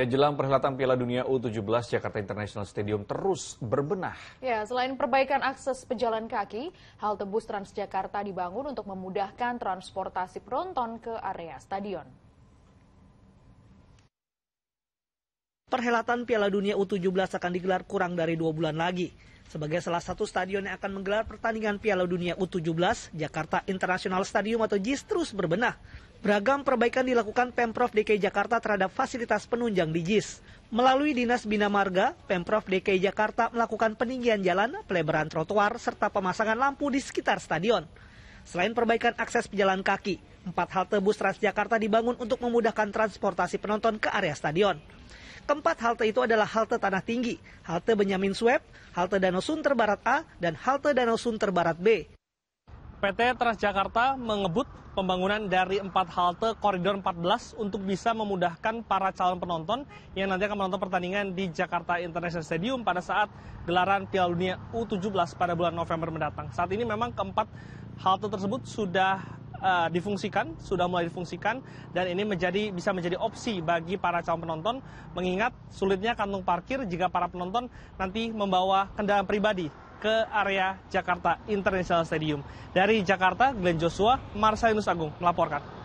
Ya, jelang perhelatan Piala Dunia U17, Jakarta International Stadium terus berbenah. Ya, selain perbaikan akses pejalan kaki, halte bus Transjakarta dibangun untuk memudahkan transportasi penonton ke area stadion. Perhelatan Piala Dunia U17 akan digelar kurang dari dua bulan lagi sebagai salah satu stadion yang akan menggelar pertandingan Piala Dunia U17, Jakarta International Stadium atau JIS terus berbenah. Beragam perbaikan dilakukan Pemprov DKI Jakarta terhadap fasilitas penunjang di JIS. Melalui Dinas Bina Marga, Pemprov DKI Jakarta melakukan peninggian jalan, pelebaran trotoar, serta pemasangan lampu di sekitar stadion. Selain perbaikan akses pejalan kaki, empat halte bus Transjakarta dibangun untuk memudahkan transportasi penonton ke area stadion. Keempat halte itu adalah halte Tanah Tinggi, halte Benyamin Sueb, halte Danau Sunter Barat A, dan halte Danau Sunter Barat B. PT Transjakarta mengebut pembangunan dari empat halte koridor 14 untuk bisa memudahkan para calon penonton yang nanti akan menonton pertandingan di Jakarta International Stadium pada saat gelaran Piala Dunia U17 pada bulan November mendatang. Saat ini memang keempat halte tersebut sudah uh, difungsikan, sudah mulai difungsikan dan ini menjadi bisa menjadi opsi bagi para calon penonton mengingat sulitnya kantung parkir jika para penonton nanti membawa kendaraan pribadi ke area Jakarta International Stadium. Dari Jakarta, Glenn Joshua, Marcelinus Agung melaporkan.